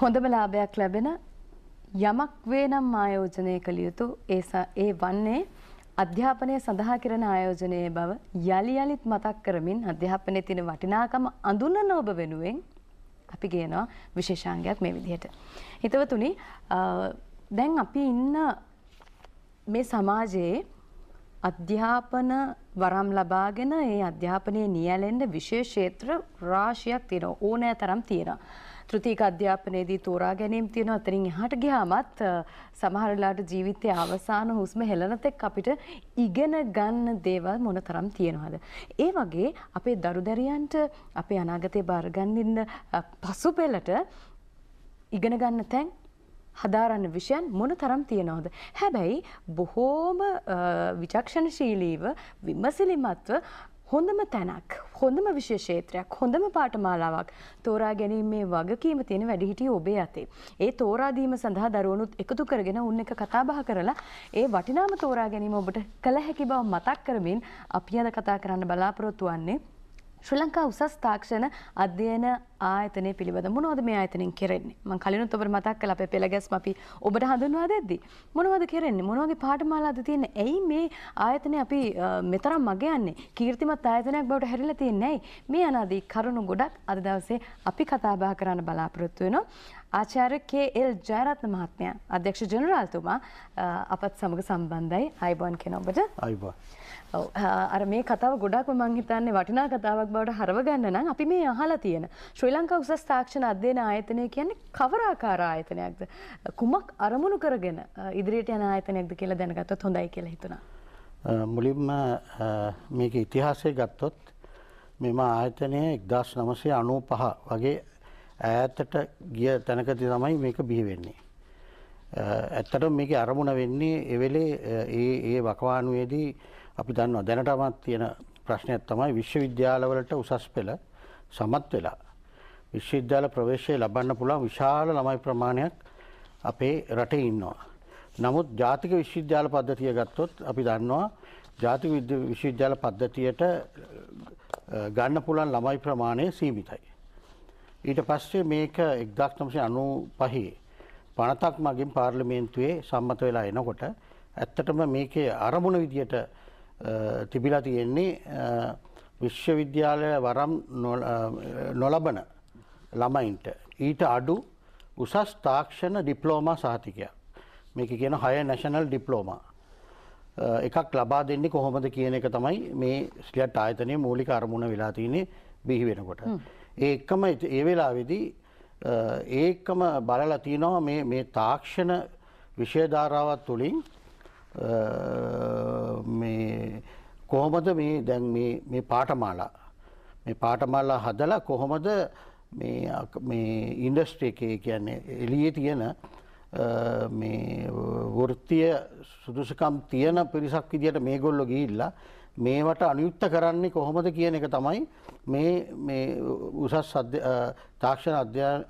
හොඳම ලාභයක් ලැබෙන යමක් වේ නම් ආයෝජනය කළ යුතු ඒසා ඒ වන්නේ අධ්‍යාපනය සඳහා කරන ආයෝජනයේ බව යලි යලිත් මතක් කරමින් අධ්‍යාපනයේ තියෙන වටිනාකම අඳුනන ඔබ වෙනුවෙන් අපි කියනවා විශේෂාංගයක් මේ විදිහට. හිතවතුනි දැන් අපි ඉන්න මේ සමාජයේ අධ්‍යාපන වරම් ලබාගෙන ඒ අධ්‍යාපනයේ නියැලෙන්න විශේෂ ක්ෂේත්‍ර රාශියක් තියෙනවා ඕනෑ තරම් තියෙනවා. තෘතික අධ්‍යාපනයේදී තෝරා ගැනීම තියෙනවා. අතරින් එහාට ගියාමත් සමහර වෙලාවට ජීවිතයේ අවසාන හුස්ම හෙළන තෙක් අපිට ඉගෙන ගන්න දේවල් මොනතරම් තියෙනවද? ඒ වගේ අපේ දරුදැරියන්ට අපේ අනාගතේ බාරගන්න පසුපෙළට ඉගෙන ගන්න තැන් හදාරන්න විෂයන් මොන තරම් තියෙනවද. හැබැයි බොහෝම විචක්ෂණශීලීව විමසිලිමත්ව හොඳම තැනක් හොඳම විශේෂේත්‍රයක් හොඳම පාටමාලාවක් තෝරා ගැනීමේ වගකීම තියෙන වැඩිහිටිය ඔබේ අතේ. ඒ තෝරාදීම සඳහා දරුවනුත් එකතු කරගෙන උන් එක කතාබහ කරලා ඒ වටිනාම තෝරා ගැනීම ඔබට කළ හැකි බව මතක් කරමින් අපි අද කතා කරන්න බලාපොරොත්තු වන්නේ ශ්‍රී ලංකා උසස් තාක්ෂණ අධ්‍යයන ආයතනය පිළිබඳ මොනවද මේ ආයතනෙන් කෙරෙන්නේ මම කලිනුත් ඔබට මතක් කළා අපේ පෙළගැස්ම අපි ඔබට හඳුන්වා දෙද්දී මොනවද කෙරෙන්නේ මොනවගේ පාඨමාලාද තියෙන්නේ ඇයි මේ ආයතනය අපි මෙතරම් මග යන්නේ කීර්තිමත් ආයතනයක් බවට හැරිලා තියෙන්නේ ඇයි මේ අනාදී කරුණු ගොඩක් අද දවසේ අපි කතා බහ කරන්න බලාපොරොත්තු වෙනවා ආචාර්ය කේ.එල්. ජයරත්න මහත්මයා අධ්‍යක්ෂ ජනරාල්තුමා අපත් සමග සම්බන්ධයි අයබෝන් කියන ඔබට අයබෝන් අර මේ කතාව ගොඩක් මං හිතන්නේ වටිනා කතාවක් බවට හරවගන්න නම් අපි මේ අහලා තියෙන ශ්‍රී ලංකා උසස් තාක්ෂණ අධ්‍යයන ආයතනය කියන්නේ කවරාකාර ආයතනයක්ද කුමක් අරමුණු කරගෙන ඉදිරියට යන ආයතනයක්ද කියලා දැනගත්තොත් හොඳයි කියලා හිතුණා. මුලින්ම මේක ඉතිහාසය ගත්තොත් මෙම ආයතනය 1995 වගේ ඈතට ගිය තැනකදී තමයි මේක බිහි වෙන්නේ. ඇත්තට මේක අරමුණ වෙන්නේ එවෙලේ ඒ ඒ වකවානුවේදී අපි දන්නවා දැනටමත් තියෙන ප්‍රශ්නයක් තමයි විශ්වවිද්‍යාලවලට උසස් පෙළ සමත් වෙලා විශ්වවිද්‍යාල ප්‍රවේශය ලබන්න පුළුවන් විශාල ළමයි ප්‍රමාණයක් අපේ රටේ ඉන්නවා. නමුත් ජාතික විශ්වවිද්‍යාල පද්ධතිය ගත්තොත් අපි දන්නවා ජාතික විශ්වවිද්‍යාල පද්ධතියට ගන්න පුළුවන් ළමයි ප්‍රමාණය සීමිතයි. ඊට පස්සේ මේක එක්දස් නම්සේ අනු පහේ පනතක් මගින් පාර්ලිමේන්තුවේ සම්මත වෙලා එනකොට ඇත්තටම මේකේ අරමුණ විදියට තිබිලා තියෙන්නේ විශ්වවිද්‍යාලය වරම් නොලබන ළමයින්ට ඊට අඩු උසස් තාක්ෂණ ඩිප්ලෝමා සහතිකයක් මේක කියන හය නැශනල් ඩිප්ලෝමා එකක් ලබා දෙන්නේ කොහොමද කියන එක තමයි මේ ස්ලියට් ආයතනය මූලික අරමුණ වෙලා තියනේ බිහි වෙනකොට. ඒකම ඒ වෙලාවෙදී ඒකම බලලා තියනවා මේ තාක්ෂණ විෂයධාරාවත් තුළින් මේ කොහොමද මේ දැන් මේ පාටමාලා මේ පාටමාලා හදලා කොහොමද මේ ඉන්ඩස්ට්‍රේ එකේ කියන්නේ එලිය තියෙන වෘත්තිය සුදුසකම් තියෙන පිරිසක් විදියට මේ ගොල්ලො ගිහිල්ලා මේවට අනයුත්ත කරන්නේ කොහොමද කියන එක තමයි මේ උසස් තාක්ෂණ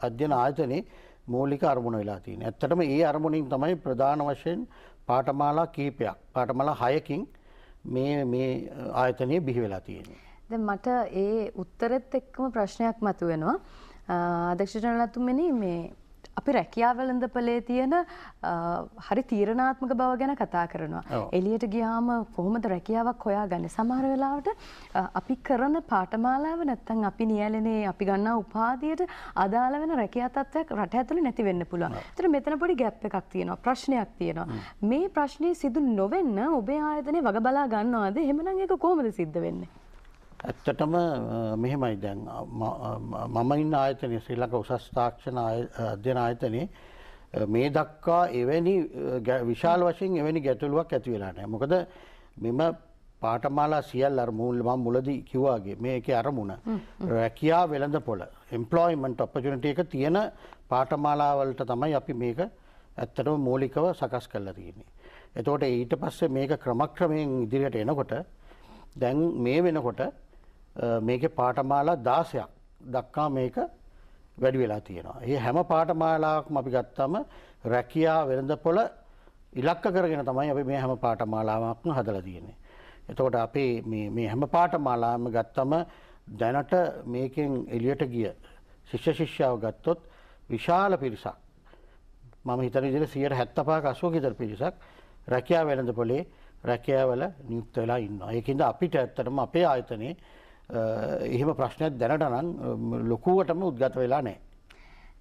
අධ්‍යන ආයතනයේ මූලික අරමුණ වෙලා තියෙන. ඇත්තටම ඒ අරමුණින් තමයි ප්‍රධාන වශයෙන් පාටමාලා කීපයක් පාටමලා හයකින් මේ මේ ආයතනය බිහි වෙලා තියෙනවා. ද මට ඒ උත්තරත් එක්කම ප්‍රශ්නයක් මතුවෙනවා අදක්ෂටනලතුමෙන මේ අපි රැකියාව වෙළඳපලේ තියෙන හරි තීරණාත්මක බව ගැන කතා කරනවා. එළියට ගියාම කොහොමද රැකියාවක් හොයාගන්නේ? සමහර වෙලාවට අපි කරන පාඨමාලාව නැත්තම් අපි නියැලෙනේ අපි ගන්නා උපාධියට අදාළ වෙන රැකියා තත්ත්වයක් රට ඇතුළේ නැති වෙන්න පුළුවන්. ඒතර මෙතන පොඩි ගැප් එකක් තියෙනවා. ප්‍රශ්නයක් තියෙනවා. මේ ප්‍රශ්නේ සිදු නොවෙන්න ඔබේ ආයතනයේ වග බලා ගන්නවාද? එහෙමනම් ඒක කොහොමද සිද්ධ වෙන්නේ? ඇත්තටම මෙහෙමයි දැන් මම ඉන්න ආයතනය ශ්‍රී ලංක උසස් තාක්ෂණ අධ්‍යන ආයතනයේ මේ දක්වා එවැනි විශාල වශයෙන් එවැනි ගැටලුවක් ඇති වෙලා නැහැ. මොකද මෙම පාඨමාලා සියල්ල අර මූල මම මුලදී කිව්වාගේ මේකේ අරමුණ රැකියා වෙළඳපොළ එම්ප්ලොයිමන්ට් ඔපචුනිටි එක තියෙන පාඨමාලා වලට තමයි අපි මේක ඇත්තටම මූලිකව සකස් කරලා තියෙන්නේ. එතකොට ඊට පස්සේ මේක ක්‍රමක්‍රමයෙන් ඉදිරියට එනකොට දැන් මේ වෙනකොට මේක පාටමාලා දාසයක් දක්කා මේක වැඩි වෙලා තියෙනවා. ඒ හැම පාටමාලාක්ම අපි ගත්තම රැකියා වෙළඳ පොළ ඉලක්ක කරගෙන තමයි අපි මේ හැම පාටමාලාවක්ම හදලා තියෙන්නේ. එතකොට අපේ මේ හැම පාටමාලාම ගත්තම දැනට මේකෙන් එලියට ගිය ශිෂ්‍ය ශිෂ්‍යාව ගත්තොත් විශාල පිරිසක් මම හිතන විදිහට 175ක 80ක විතර පිරිසක් රැකියා වෙළඳ පොලේ රැකියාවල නියුක්ත වෙලා ඉන්නවා. ඒකින්ද අපිට ඇත්තටම අපේ ආයතනයේ එහෙම ප්‍රශ්නයක් දැනට නම් ලොකුවටම උද්ගත වෙලා නෑ.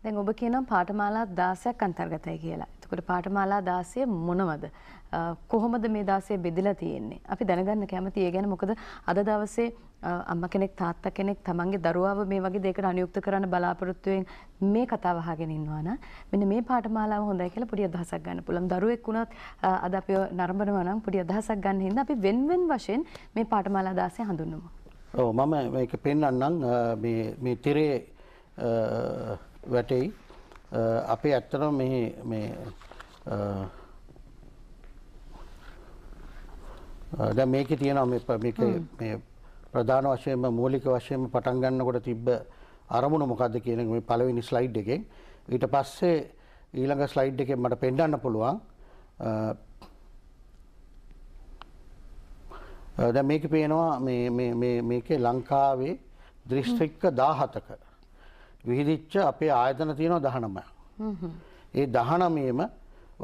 දැන් ඔබ කියනම් පාටමාලා දාසයක් අන්තර්ගතයි කියලා. එතකොට පාටමාලා දාසය මොනවද? කොහොමද මේ දාසය බෙදලා තියෙන්නේ? අපි දැනගන්න කැමති ඒ ගැන මොකද අද දවසේ අම්මා කෙනෙක් තාත්තා කෙනෙක් තමන්ගේ දරුවාව මේ වගේ දෙයකට අනුයුක්ත කරන්න බලාපොරොත්තුෙන් මේ කතාව අහගෙන ඉන්නවා නම් මෙන්න මේ පාඨමාලාව හොඳයි කියලා පොඩි අදහසක් ගන්න පුළුවන්. දරුවෙක් වුණත් අද අපි නරඹනවා නම් පොඩි අදහසක් ගන්න හින්දා අපි වෙන් වෙන් වශයෙන් මේ පාඨමාලා 16 හඳුන්වමු. ඕ මම මේක පෙන්වන්නම් මේ තිරේ වැටෙයි අපේ ඇත්තනම් මෙහි මේ දැ මේක තියෙනවා මේක ප්‍රධාන වශයෙන්ම මූලික වශයෙන්ම පටන් ගන්නකොට තිබ්බ අරමුණු මොකක්ද කියන මේ පළවෙනි ස්ලයිඩ් එකෙන් ඊට පස්සේ ඊළඟ ස්ලයිඩ් එකෙන් මට පෙන්වන්න පුළුවන් දැන් මේක පේනවා මේ මේ මේ මේකේ ලංකාවේ දිස්ත්‍රික්ක 17ක විහිදිච්ච අපේ ආයතන තියෙනවා 19ක්. ඒ 19ෙම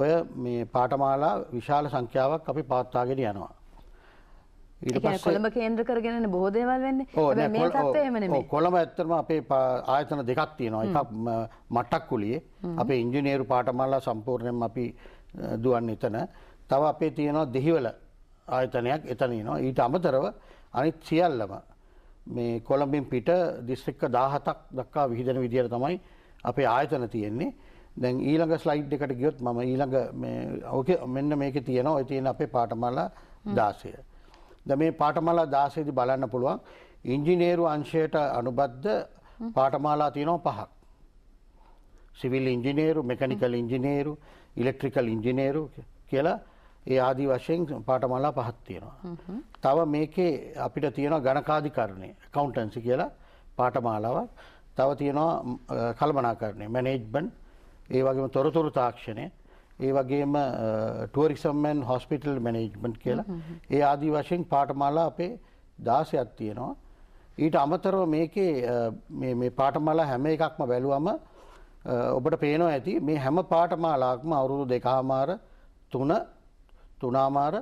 ඔය මේ පාඨමාලා විශාල සංඛ්‍යාවක් අපි පවත්වාගෙන යනවා. ඊට පස්සේ කොළඹ කේන්ද්‍ර කරගෙනනේ බොහෝ දේවල් වෙන්නේ. හැබැයි මේ තත්ත්වය එහෙම නෙමෙයි. ඔව් කොළඹ ඇත්තටම අපේ ආයතන දෙකක් තියෙනවා. එකක් මට්ටක්කුලියේ අපේ ඉංජිනේරු පාඨමාලා සම්පූර්ණයෙන්ම අපි දුවන්නේ එතන. තව අපේ තියෙනවා දෙහිවල ආයතනයක් එතන නවා ඊට අමතරව අනිත් සියල්ලම මේ කොළඹින් පිට දිස්ත්‍රික්ක දාහතක් දක්කා විහිදෙන විදිහට තමයි අපේ ආයතන තියෙන්නේ දැන් ඊළඟ ස්ලයිඩ් එකට ගියොත් මම ඊළඟ ඕක මෙන්න මේක තියෙනවා ඔය තියෙන අපේ පාඨමාලා 16. දැන් මේ පාඨමාලා 16 දි බලන්න පුළුවන් ඉංජිනේරු අංශයට අනුබද්ධ පාඨමාලා තියෙනවා පහක්. සිවිල් ඉංජිනේරු, මෙකැනිකල් ඉංජිනේරු, ඉලෙක්ට්‍රිකල් ඉංජිනේරු කියලා ඒ ආදී වශයෙන් පාටමාලා පහත් තියෙනවා. තව මේකේ අපිට තියෙනවා ගණකාධිකරණය කවුන්ටන්සි කියලා පාටමාලාවක්. තව තියෙනවා කල්පනාකරණය මැනේජ්මන්ට් ඒ වගේම තොරතුරු තාක්ෂණය ඒ වගේම ටුවරිසම් ඇන් හොස්පිටල් මැනේජ්මන්ට් කියලා ඒ ආදී වශයෙන් පාටමාලා අපේ 16ක් තියෙනවා. ඊට අමතරව මේකේ මේ මේ පාටමාලා හැම එකක්ම බැලුවම ඔබට පේනවා ඇති මේ හැම පාටමාලාක්ම අවුරුදු දෙකහමාර තුන තුනාමාර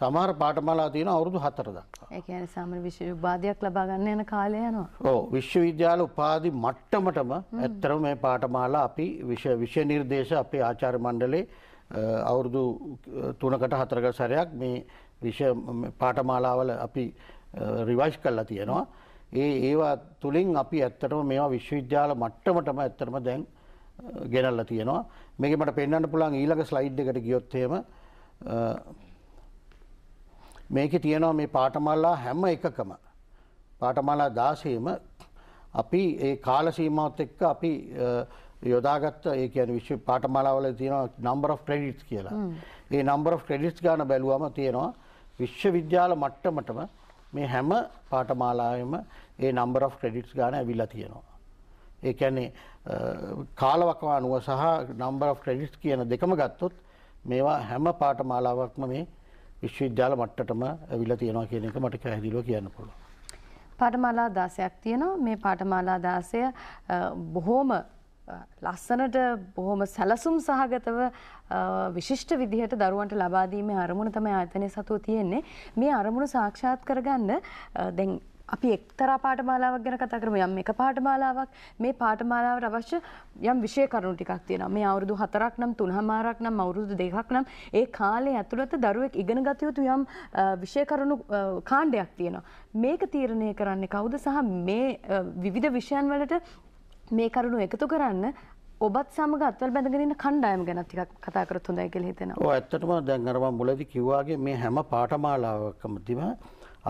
සමහර පාටමාලා තියෙන අවුරුදු 4 දක්වා. ඒ කියන්නේ සාමාන්‍ය විශ්ව උපාධියක් ලබා ගන්න යන කාලය යනවා. ඔව් විශ්වවිද්‍යාල උපාධි මට්ටමටම ඇත්තටම මේ පාඨමාලා අපි විෂය විෂය නිර්දේශ අපේ ආචාර්ය මණ්ඩලයේ අවුරුදු 3කට 4කට සැරයක් මේ විෂය පාඨමාලාවල අපි රිවයිස් කරලා තියෙනවා. ඒ ඒවා තුලින් අපි ඇත්තටම මේවා විශ්වවිද්‍යාල මට්ටමටම ඇත්තටම දැන් ගෙනල්ලා තියෙනවා. මේක මට පෙන්වන්න පුළුවන් ඊළඟ ස්ලයිඩ් එකට ගියොත් එහෙම මේක තියනවා මේ පාටමල්ලා හැම එකකම පාටමලා දාසේම අපි ඒ කාල සීමාවත් එක්ක අපි යොදාගත්ත ඒ කියන විශ්ව පාටමලාවල තියෙන නම්බර් of ක්‍රෙඩිට්ස් කියලා. ඒ නම්බර් of ක්‍රෙඩිට්ස් ගන්න බැලුවම තියෙනවා විශ්වවිද්‍යාල මට්ටමටම මේ හැම පාටමාලාවෙම ඒ නම්බර් of ක්‍රෙඩිට්ස් ගන්න ඇවිල්ලා තියෙනවා. ඒ කියන්නේ කාලවකවානුව සහ නම්බර් of ක්‍රෙඩිට්ස් කියන දෙකම ගත්තොත් මේවා හැම පාඨමාලාවක්ම මේ විශ්වවිද්‍යාල මට්ටටම ඇවිල්ලා තියෙනවා කියන එක මට පැහැදිලිව කියන්න පුළුවන්. පාඨමාලා 16ක් තියෙනවා. මේ පාඨමාලා 16 බොහොම ලස්සනට බොහොම සැලසුම් සහගතව විශිෂ්ට විදිහට දරුවන්ට ලබා දීමේ අරමුණ තමයි ආයතනය සතුව තියෙන්නේ. මේ අරමුණ සාක්ෂාත් කරගන්න දැන් අපි එක්තරා පාඨමාලාවක් ගැන කතා කරමු යම් එක පාඨමාලාවක් මේ පාඨමාලාවට අවශ්‍ය යම් විෂය කරුණු ටිකක් තියෙනවා මේ අවුරුදු 4ක් නම් 3මාරක් නම් අවුරුදු 2ක් නම් ඒ කාලේ ඇතුළත දරුවෙක් ඉගෙන ගත යුතු යම් විෂය කරුණු කාණ්ඩයක් තියෙනවා මේක තීරණය කරන්නේ කවුද සහ මේ විවිධ විෂයන් වලට මේ කරුණු එකතු කරන්න ඔබත් සමග අත්වල බැඳගෙන ඉන්න කණ්ඩායම ගැන ටිකක් කතා කරත් හොඳයි කියලා හිතෙනවා. ඔව් ඇත්තටම දැන් අර මම මුලදී කිව්වාගේ මේ හැම පාඨමාලාවකම තිබෙන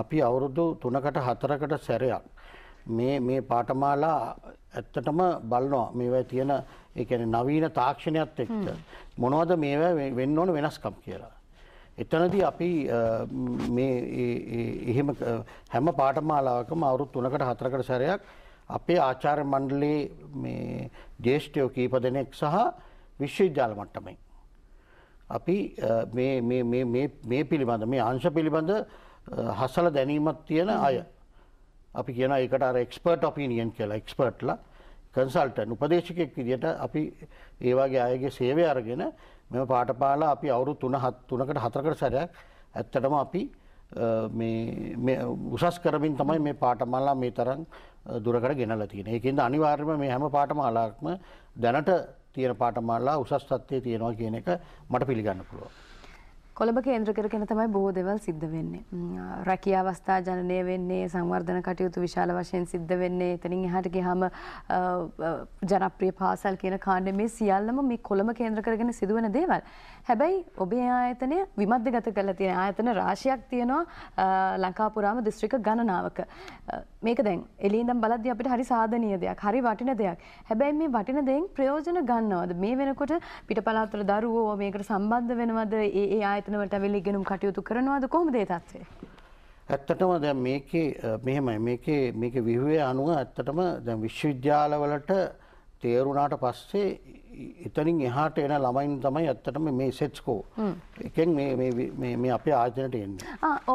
අපි අවුරුදු තුනකට හතරකට සැරයක් මේ මේ පාඨමාලා ඇත්තටම බලනවා මේවා තියෙන ඒ කියන්නේ නවීන තාක්ෂණයත් එක්ක මොනවද මේවා වෙන්න ඕන වෙනස්කම් කියලා. එතනදී අපි මේ එහෙම හැම පාඨමාලාවකම අවුරුදු තුනකට හතරකට සැරයක් අපේ ආචාර්ය මණ්ඩලයේ මේ ජ්‍යෙෂ්ඨයෝ කීප දෙනෙක් සහ විශ්වවිද්‍යාල මට්ටමේ අපි මේ පිළිබඳ මේ අංශ පිළිබඳ හසල දැනීමත් තියෙන අය අපි කියන එකට අර එක්ස්පර්ට් ඔපිනියන් කියලා එක්ස්පර්ට්ලා කන්සල්ටන් උපදේශකෙක් විදිහට අපි ඒ වගේ අයගේ සේවය අරගෙන මෙම පාඨපාලා අපි අවුරුදු 3 7 3කට 4කට සැරයක් ඇත්තටම අපි මේ උසස් කරමින් තමයි මේ පාඨමාලා මේ තරම් දුරකට ගෙනලා තියෙන්නේ. ඒකෙන්ද අනිවාර්යයෙන්ම මේ හැම පාඨමාලාවක්ම දැනට තියෙන පාඨමාලා උසස් තත්ත්වයේ තියෙනවා කියන එක මට පිළිගන්න පුළුවන්. කොළඹ කේන්ද්‍ර කරගෙන තමයි බොහෝ දේවල් සිද්ධ වෙන්නේ. රැකියා අවස්ථා ජනනය වෙන්නේ, සංවර්ධන කටයුතු විශාල වශයෙන් සිද්ධ වෙන්නේ. එතනින් එහාට ගියාම ජනප්‍රිය පාසල් කියන කාණ්ඩේ මේ සියල්ලම මේ කොළඹ කේන්ද්‍ර කරගෙන සිදුවන දේවල්. හැබැයි ඔබේ ආයතනය විමද්දගත කරලා තියෙන ආයතන රාශියක් තියෙනවා ලංකාපුරාම දිස්ත්‍රික්ක ගණනාවක. මේක දැන් එළියේ ඉඳන් බලද්දී අපිට හරි සාධනීය දෙයක්, හරි වටින දෙයක්. හැබැයි මේ වටින දෙයින් ප්‍රයෝජන ගන්නවද? මේ වෙනකොට පිටපලාත්වල දරුවෝ මේකට සම්බන්ධ වෙනවද? ඒ ඒ ආයතන ආයතනවලට ඇවිල්ලා ඉගෙනුම් කටයුතු කරනවාද කොහොමද ඒ තත්ත්වය? ඇත්තටම දැන් මේකේ මෙහෙමයි මේකේ මේකේ විහිුවේ අනුව ඇත්තටම දැන් විශ්වවිද්‍යාලවලට තේරුණාට පස්සේ එතනින් එහාට එන ළමයින් තමයි ඇත්තටම මේ සෙට්ස්කෝ එකෙන් මේ අපේ ආයතනට එන්න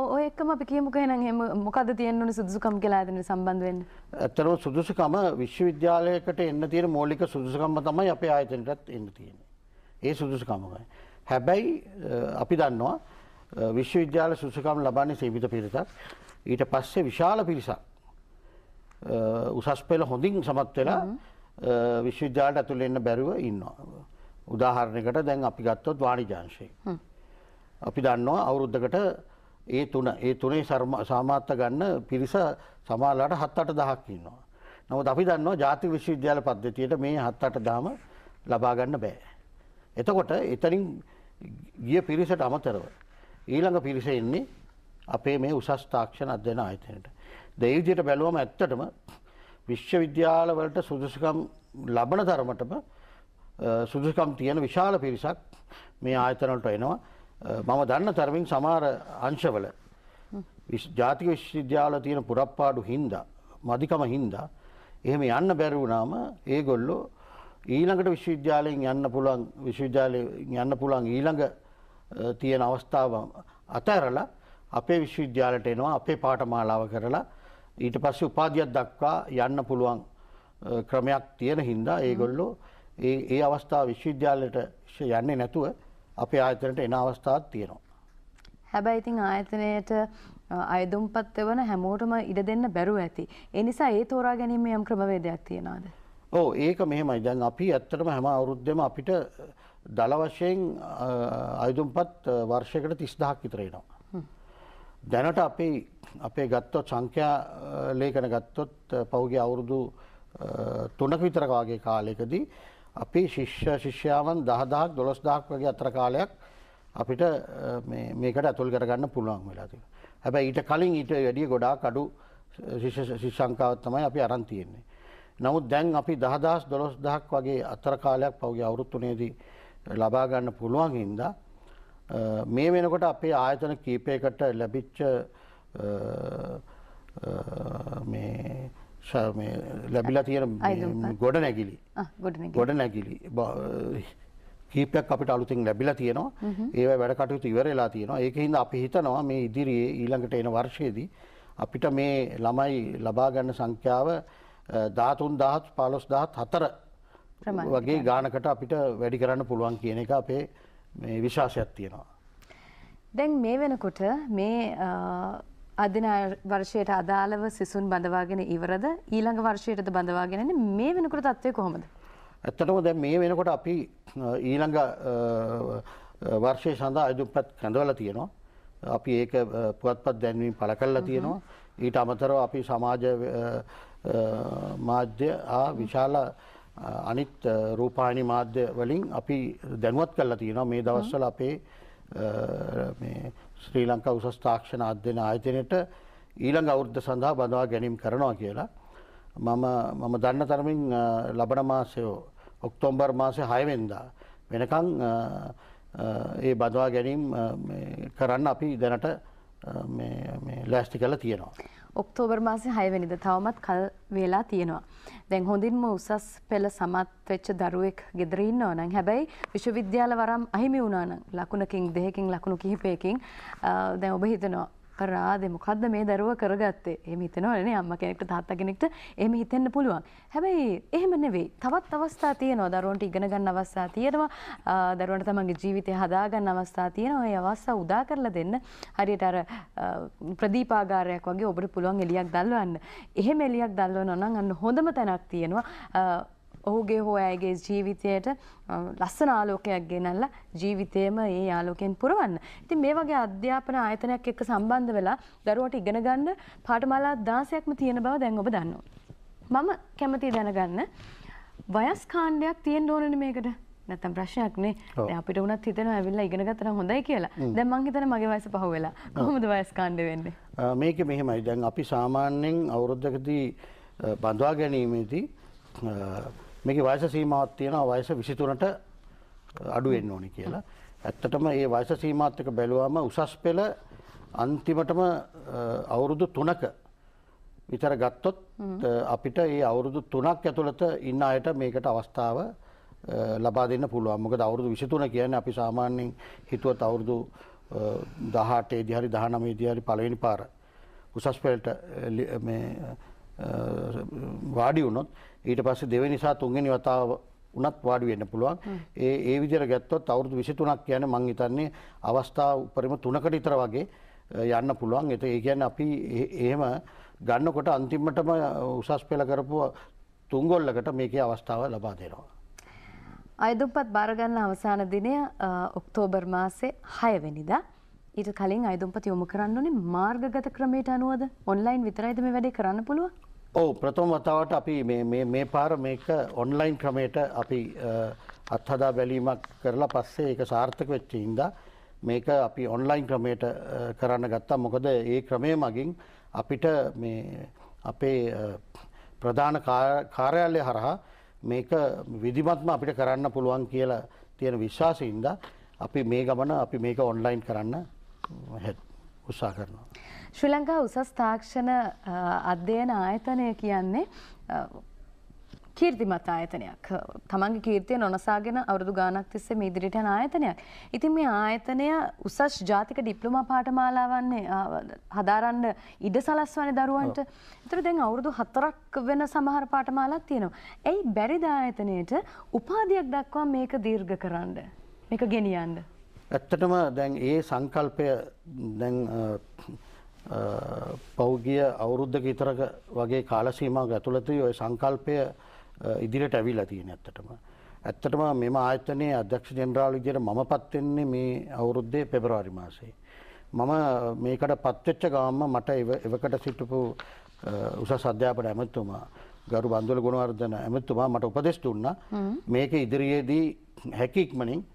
ඔය එක්කම අපි කියමුක එහෙනම් එහෙම මොකද්ද තියෙන්න සුදුසුකම් කියලා ආයතනට සම්බන්ධ වෙන්න ඇත්තටම සුදුසුකම විශ්වවිද්‍යාලයකට එන්න තියෙන මූලික සුදුසුකම තමයි අපේ ආයතනටත් එන්න තියෙන්නේ ඒ සුදුසුකමයි හැබැයි අපි දන්නවා විශ්වවිද්‍යාල සුසකම් ලබන්නේ සීමිත පිරිතක් ඊට පස්සේ විශාල පිරිසක් උසස් පෙළ හොඳින් සමත් වෙලා විශ්වවිද්‍යාලට ඇතුළේ එන්න බැරුව ඉන්නවා. උදාහරණයකට දැන් අපි ගත්තොත් වාණිජාංශය. අපි දන්නවා අවුරුද්දකට ඒ තුන ඒ තුනේ සාමාත්‍ය ගන්න පිරිස සමාලාට හත් අට දහක් ඉන්නවා. නමුත් අපි දන්නවා ජාතික විශ්වවිද්‍යාල පද්ධතියට මේ හත් අට දාම ලබා ගන්න බෑ. එතකොට එතනින් ගිය පිරිසට අමතරව. ඊළඟ පිරිස එන්නේ අපේ මේ උසස් තාක්ෂණ අධ්‍යන ආයතනයට. දෙවිදියට බැලුවම ඇත්තටම විශ්වවිද්‍යාලවලට සුදුසුකම් ලබන තරමටම සුදුසුකම් තියෙන විශාල පිරිසක් මේ ආයතනවලට එනවා. මම දන්න තරමින් සමහර අංශවල ජාතික විශ්වවිද්‍යාල තියෙන පුරප්පාඩු හින්දා මදිකම හින්දා එහෙම යන්න බැරි වුණාම ඒගොල්ලෝ ඊළඟට විශ්වවිද්‍යාලයෙන් යන්න පුළුවන් විශ්වවිද්‍යාලයෙන් යන්න පුළුවන් ඊළඟ තියෙන අවස්ථාව අතඇරලා අපේ විශ්වවිද්‍යාලට එනවා අපේ පාටමාලාව කරලා ඊට පස්සේ උපාධියක් දක්වා යන්න පුළුවන් ක්‍රමයක් තියෙන හින්දා ඒගොල්ලෝ ඒ ඒ අවස්ථාව විශ්වවිද්‍යාලයට යන්නේ නැතුව අපේ ආයතනට එන අවස්ථාවක් තියෙනවා. හැබැයි ඉතින් ආයතනයට අයදුම්පත් වන හැමෝටම ඉඩ දෙන්න බැරුව ඇති. ඒ නිසා ඒ තෝරා ගැනීම යම් ක්‍රමවේදයක් තියනවාද? ඕ ඒක මෙහෙමයි දැන් අපි ඇත්තටම හැම අවුරුද්දෙම අපිට දළ වශයෙන් අයුදුම්පත් වර්ෂයකට තිස්දහක් විතරේනවා. දැනට අපේ අපේ ගත්තොත් සංඛ්‍යා ලේකන ගත්තොත් පෞගේ අවුරුදු තුනක විතරකාගේ කාලයකදී අපි ශිෂ්‍ය ශිෂ්‍යාවන් දහදහක් දොළොස් දහක් වගේ අතර කාලයක් අපිට මේකට ඇතුල් කරගන්න පුළුවන් වෙලා තිබ. හැබැයි ඊට කලින් ඊට වැඩිය ගොඩාක් අඩු ශිෂ්‍ය සංඛ්‍යාවත් තමයි අපි අරන් තියෙන්නේ. නමුත් දැන් අපි දහදහස් දොළොස් දහක් වගේ අතර කාලයක් පවගේ අවුරුත්තුනේදී ලබාගන්න පුළුවන් හින්ද මේ වෙනකොට අපේ ආයතන කීපයකට ලැබිච්ච ලැබිලා තියෙන ගොඩ නැගිලි ගොඩ නැගිලි කීපයක් අපිට අලුතින් ලැබිලා තියෙනවා ඒව වැඩ කටයුතු ඉවරලා තියෙනවා ඒක හින්දා අපි හිතනවා මේ ඉදිරියේ ඊළඟට එන වර්ෂයේදී අපිට මේ ළමයි ලබා ගන්න සංඛ්‍යාව දාතුන් දහත් පාලොස් දහත් හතර වගේ ගානකට අපිට වැඩි කරන්න පුළුවන් කියන එක අපේ විශාසයක් තියෙනවා. දැන් මේ වෙනකොට මේ අධින වර්ෂයට අදාළව සිසුන් බඳවාගෙන ඉවරද ඊළඟ වර්ෂයටද බඳවාගෙන මේ වෙනකොට තත්ත්වය කොහොමද. ඇත්තටම දැන් මේ වෙනකොට අපි ඊළඟ වර්ෂය සඳහා අයුදුපත් කැඳවල තියෙනවා. අපි ඒක පුවත්පත් දැන්වීම පළ කල්ලා තියෙනවා. ඊට අමතරව අපි සමාජ මාධ්‍ය ආ විශාල අනිත් රූපාණි මාධ්‍ය වලින් අපි දැනුවත් කරලා තියෙනවා මේ දවස්වල අපේ ශ්‍රී ලංකා උසස් තාක්ෂණ අධ්‍යන ආයතනයට ඊළඟ අවුද්ධ සඳහා බඳවා ගැනීම් කරනවා කියලා. මම මම දන්න තරමින් ලබන මාසයෝ ඔක්තෝම්බර් මාසය හයවෙන්දා වෙනකං ඒ බඳවා ගැනීම් කරන්න අපි දැනට ලෑස්ටි කල තියෙනවා. ඔක්තෝබර් මාසේ 6 වෙනිද තවමත් කල් වේලා තියෙනවා. දැන් හොඳින්ම උසස් පෙළ සමත් වෙච්ච දරුවෙක් ගෙදර ඉන්නවා නම් හැබැයි විශ්වවිද්‍යාල වරම් අහිමි වුණා නම් ලකුණකින් දෙකකින් ලකුණු කිහිපයකින් දැන් ඔබ හිතනවා කරාද මොකක්ද මේ දරුව කරගත්තේ එහම හිතනවනේ අම්ම කෙනෙක්ට තාත්ත කෙනෙක්ට එහම හිතෙන්න පුළුවන් හැබැයි එහෙම නෙවෙයි තවත් අවස්ථා තියෙනවා දරුවන්ට ඉගෙන ගන්න අවස්ථා තියෙනවා දරුවන්ට තමන්ගේ ජීවිතය හදා ගන්න අවස්ථා තියෙනවා ඒ අවස්ථා උදා කරලා දෙන්න හරියට අර ප්‍රදීපාගාරයක් වගේ ඔබට පුළුවන් එලියක් දැල්වන්න එහෙම එලියක් දැල්වනවා නම් අන්න හොඳම තැනක් තියෙනවා ඔහුගේ හෝ ඇයගේ ජීවිතයට ලස්සන ආලෝකයක් ගෙනල්ලා ජීවිතේම ඒ ආලෝකයෙන් පුරවන්න. ඉතින් මේ වගේ අධ්‍යාපන ආයතනයක් එක්ක සම්බන්ධ වෙලා දරුවට ඉගෙන ගන්න පාඨමාලා 16ක්ම තියෙන බව දැන් ඔබ දන්නවා. මම කැමති දැනගන්න වයස් කාණ්ඩයක් තියෙන්න ඕනනේ මේකට. නැත්තම් ප්‍රශ්නයක් නේ. දැන් අපිට උනත් හිතෙනවා ඇවිල්ලා ඉගෙන ගත්තා නම් හොඳයි කියලා. දැන් මං හිතන්නේ මගේ වයස පහ වෙලා. කොහොමද වයස් කාණ්ඩ වෙන්නේ? මේක මෙහෙමයි. දැන් අපි සාමාන්‍යයෙන් අවුරුද්දකදී බඳවා ගැනීමේදී මේක වයස සීමාවක් තියෙනවා වයස 23ට අඩු වෙන්න ඕනේ කියලා. ඇත්තටම මේ වයස සීමාවත් එක බැලුවාම උසස් පෙළ අන්තිමටම අවුරුදු 3ක විතර ගත්තොත් අපිට මේ අවුරුදු 3ක් ඇතුළත ඉන්න අයට මේකට අවස්ථාව ලබා දෙන්න පුළුවන්. මොකද අවුරුදු 23 කියන්නේ අපි සාමාන්‍යයෙන් හිතුවත් අවුරුදු 18 දී හරි 19 දී හරි පළවෙනි පාර උසස් පෙළට මේ වාඩි වුණොත් ඊට පස්සේ දෙවෙනි සහ තුන්වෙනි වතාව උනත් වාඩි වෙන්න පුළුවන්. ඒ ඒ විදිහට ගත්තොත් අවුරුදු 23ක් කියන්නේ මං හිතන්නේ අවස්ථා උපරිම තුනකට විතර වගේ යන්න පුළුවන්. ඒත් ඒ කියන්නේ අපි එහෙම ගන්නකොට අන්තිමටම උසස් පෙළ කරපු තුන්ගොල්ලකට මේකේ අවස්ථාව ලබා දෙනවා. අයදුම්පත් බාරගන්න අවසාන දිනය ඔක්තෝබර් මාසේ 6 වෙනිදා. ඊට කලින් අයදුම්පත් යොමු කරන්න ඕනේ මාර්ගගත ක්‍රමයට අනුවද ඔන්ලයින් විතරයිද මේ වැඩේ කරන්න පුළුවන්? ඔවු ප්‍රථම වතාවට අපි මේ පාර මේක ඔන්ලයින් ක්‍රමයට අපි අත්හදා බැලීමක් කරලා පස්සේ ඒක සාර්ථක වෙච්චි හින්දා මේක අපි ඔන්ලයින් ක්‍රමයට කරන්න ගත්තා මොකද ඒ ක්‍රමය මගින් අපිට මේ අපේ ප්‍රධාන කාර්යාලය හරහා මේක විධිමත්ම අපිට කරන්න පුළුවන් කියලා තියෙන විශ්වාසයින්ද අපි මේ ගමන අපි මේක ඔන්ලයින් කරන්න උත්සා කරනවා. ශ්‍රී ලංකා උසස් තාක්ෂණ අධ්‍යයන ආයතනය කියන්නේ කීර්තිමත් ආයතනයක් තමන්ගේ කීර්තිය නොනසාගෙන අවුරුදු ගානක් තිස්සේ මේ ඉදිරියට යන ආයතනයක්. ඉතින් මේ ආයතනය උසස් ජාතික ඩිප්ලෝමා පාඨමාලාවන්නේ හදාරන්න ඉඩ සලස්වන්නේ දරුවන්ට. ඒතර දැන් අවුරුදු 4ක් වෙන සමහර පාඨමාලාක් තියෙනවා. එයි බැරිද ආයතනයට උපාධියක් දක්වා මේක දීර්ඝ කරන්න. මේක ගෙනියන්න. ඇත්තටම දැන් ඒ සංකල්පය දැන් පෞගිය අවුරුද්ධක ඉතරක වගේ කාලසීමාව ඇතුළතුයි ඔය සංකල්පය ඉදිරියට ඇවිල්ලා තියෙන ඇත්තටම. ඇත්තටම මෙම ආයතනයේ අධ්‍යක්ෂ ජෙනරාල් විදියට මම පත් වෙන්නේ මේ අවුරුද්දේ පෙබරවාරි මාසේ. මම මේකට පත් වෙච්ච ගාම්ම මට එවකට සිටපු උසස් අධ්‍යාපන ඇමතුමා ගරු බන්දුල ගුණවර්ධන ඇමතුමා මට උපදෙස් දුන්නා මේක ඉදිරියේදී හැකි ඉක්මනින්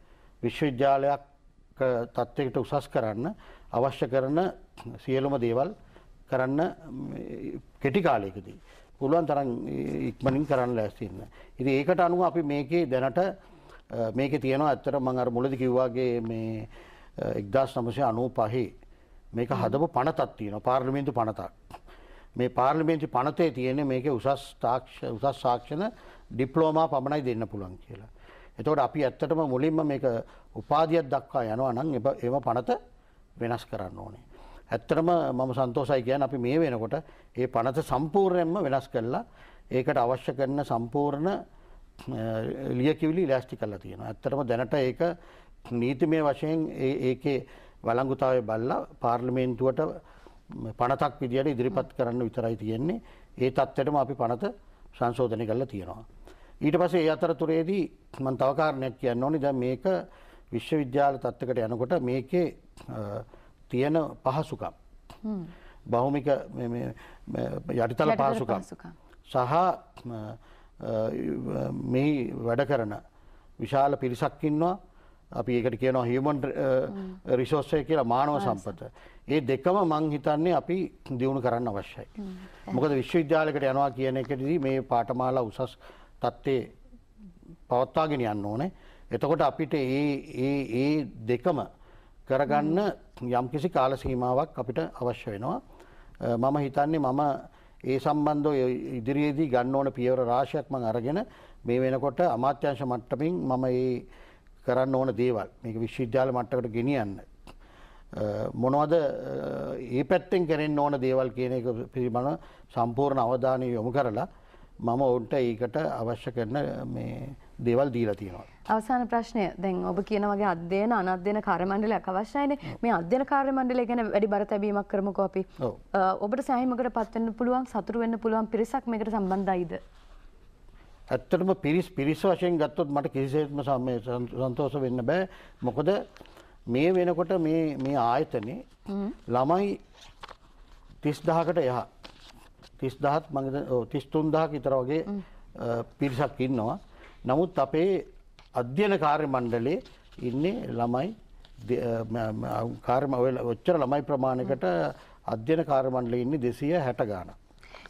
විශ්වවිද්‍යාලයක් තත්ත්වයකට උසස් කරන්න අවශ්‍ය කරන සියලුම දේවල් කරන්න කෙටි කාලයකදී. පුළුවන් තරම් ඉක්මනින් කරන්න ලෑස්ති වෙන්න. ඉතින් ඒකට අනුව අපි මේකේ දැනට මේකේ තියෙනවා ඇත්තට මම අර මුලදී කිව්වාගේ මේ 1995 මේක හදපු පනතක් තියෙනවා පාර්ලිමේන්තු පනතක්. මේ පාර්ලිමේන්තු පනතේ තියෙන මේකේ උසස් තාක්ෂ උසස් සාක්ෂණ ඩිප්ලෝමා පමණයි දෙන්න පුළුවන් කියලා. එතකොට අපි ඇත්තටම මුලින්ම මේක උපාධියක් දක්වා යනවා නම් එම පනත වෙනස් කරන්න ඕනේ. ඇත්තරම මම සන්තෝසයි කියන් අපි මේ වෙනකොට ඒ පනත සම්පූර්ණයෙන්ම වෙනස් කරලා ඒකට අවශ්‍ය කරන සම්පූර්ණ ලියකිවිලි ලෑස්ටි කල්ලා තියෙනවා. ඇත්තරම දැනට ඒක නීතිමය වශයෙන් ඒකේ වලංගුතාවය බල්ලා පාර්ලිමේන්තුවට පනතක් විදියට ඉදිරිපත් කරන්න විතරයි තියෙන්නේ ඒ තත්ත්වයටම අපි පනත සංශෝධනය කරලා තියෙනවා. ඊට පස්සේ ඒ අතරතුරේදී මම තව කාරණයක් කියන්න ඕනේ දැන් මේක විශ්වවිද්‍යාල තත්ත්වකට යනකොට මේකේ තියෙන පහසුකම් බහුමික යටිතල පහසුකම් සහ මේ වැඩ කරන විශාල පිරිසක් ඉන්නවා අපි ඒකට කියනවා හියමන් රිසෝස්සය කියලා මානව සම්පත. ඒ දෙකම මං හිතන්නේ අපි දියුණු කරන්න අවශ්‍යයි. මොකද විශ්වවිද්‍යාලයකට යනවා කියන එකදී මේ පාඨමාලා උසස් තත්ත්වේ පවත්වාගෙන යන්න ඕනේ. එතකොට අපිට ඒ දෙකම කරගන්න යම්කිසි කාල සීමාවක් අපිට අවශ්‍ය වෙනවා. මම හිතන්නේ මම ඒ සම්බන්ධව ඉදිරියේදී ගන්න ඕන පියවර රාශියක් මම අරගෙන මේ වෙනකොට අමාත්‍යංශ මට්ටමින් මම ඒ කරන්න ඕන දේවල් මේක විශ්වවිද්‍යාල මට්ටමකට ගෙනියන්න මොනවද ඒ පැත්තෙන් කරෙන්න ඕන දේවල් කියන එක පිළිබඳ සම්පූර්ණ අවධානය යොමු කරලා මම ඔවුන්ට ඒකට අවශ්‍ය කරන මේ දේවල් දීලා තියෙනවා. අවසාන ප්‍රශ්නය දැන් ඔබ කියන වගේ අධ්‍යයන අනධ්‍යයන කාර්යමණ්ඩලයක් අවශ්‍යයිනේ. මේ අධ්‍යයන කාර්යමණ්ඩලය ගැන වැඩි බරතැබීමක් කරමුකෝ අපි. ඔබට සෑහීමකට පත් වෙන්න පුළුවන්, සතුරු වෙන්න පුළුවන් පිරිසක් මේකට සම්බන්ධයිද? ඇත්තටම පිරිස් පිරිස් වශයෙන් ගත්තොත් මට කිසිසේත්ම සන්තෝෂ වෙන්න බෑ. මොකද මේ වෙනකොට මේ මේ ආයතනේ ළමයි 30000කට එහා 30000ත් මම 33000ක විතර වගේ පිරිසක් ඉන්නවා. නමුත් අපේ අධ්‍යන කාර්ය මණ්ඩලේ ඉන්නේ ළමයි කාර්ම ඔය ඔච්චර ළමයි ප්‍රමාණයකට අධ්‍යන කාර්ය මණ්ඩලේ ඉන්නේ 260 ගාණක්.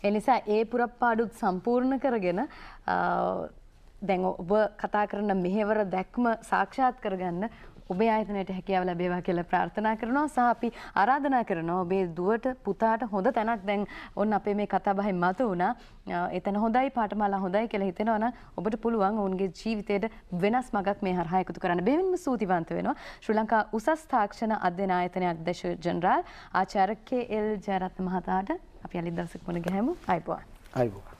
එනිසා ඒ පුරප්පාඩුත් සම්පූර්ණ කරගෙන දැන් ඔබ කතා කරන මෙහෙවර දැක්ම සාක්ෂාත් කරගන්න ඔබේ ආයතනයට හැකියාව ලැබේවා කියලා ප්‍රාර්ථනා කරනවා සහ අපි ආරාධනා කරනවා ඔබේ දුවට පුතාට හොඳ තැනක් දැන් ඔන්න අපේ මේ කතාබහෙන් මතු වුණා එතන හොඳයි පාඨමාලා හොඳයි කියලා හිතෙනවා නම් ඔබට පුළුවන් ඔවුන්ගේ ජීවිතයට වෙනස් මගක් මේ හරහා එකතු කරන්න බැවින්ම සූතිවන්ත වෙනවා ශ්‍රී ලංකා උසස් තාක්ෂණ අධ්‍යයන ආයතනයේ අධ්‍යක්ෂ ජෙනරාල් ආචාර්ය කේ.එල් ජයරත්න මහතාට අපි අලි දවසක මුණ ගැහෙමු අයබෝවා අයබෝවා